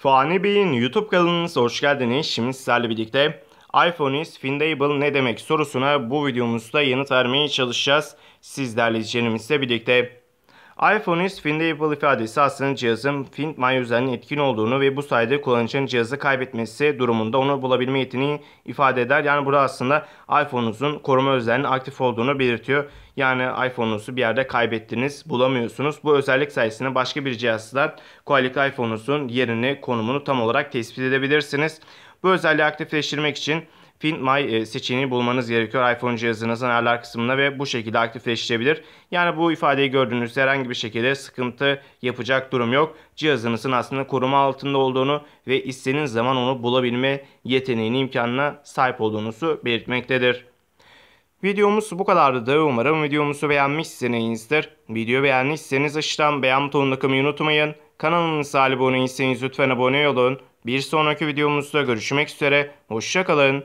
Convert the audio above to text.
Fani Bey'in YouTube kanalınıza hoş geldiniz. Şimdi sizlerle birlikte iPhone is Findable ne demek sorusuna bu videomuzda yanıt vermeye çalışacağız. Sizlerle izleyicilerimizle birlikte iPhone is Findable ifadesi aslında cihazın Find My üzerinden etkin olduğunu ve bu sayede kullanıcının cihazı kaybetmesi durumunda onu bulabilme yeteneğini ifade eder. Yani burada aslında iPhone'unuzun koruma özelliğinin aktif olduğunu belirtiyor. Yani iPhone'unuzu bir yerde kaybettiniz, bulamıyorsunuz. Bu özellik sayesinde başka bir cihazla kolaylıkla iPhone'unuzun yerini, konumunu tam olarak tespit edebilirsiniz. Bu özelliği aktifleştirmek için Find My e, seçeneğini bulmanız gerekiyor iPhone cihazınızın ayarlar kısmında ve bu şekilde aktifleştirebilir. Yani bu ifadeyi gördüğünüzde herhangi bir şekilde sıkıntı yapacak durum yok. Cihazınızın aslında koruma altında olduğunu ve istediğiniz zaman onu bulabilme yeteneğinin imkanına sahip olduğunuzu belirtmektedir. Videomuz bu kadardı da umarım videomuzu beğenmişsinizdir. Video beğendiyseniz aşağıdan beğen butonuna tıklamayı unutmayın. Kanalımıza abone değilseniz lütfen abone olun. Bir sonraki videomuzda görüşmek üzere. Hoşçakalın.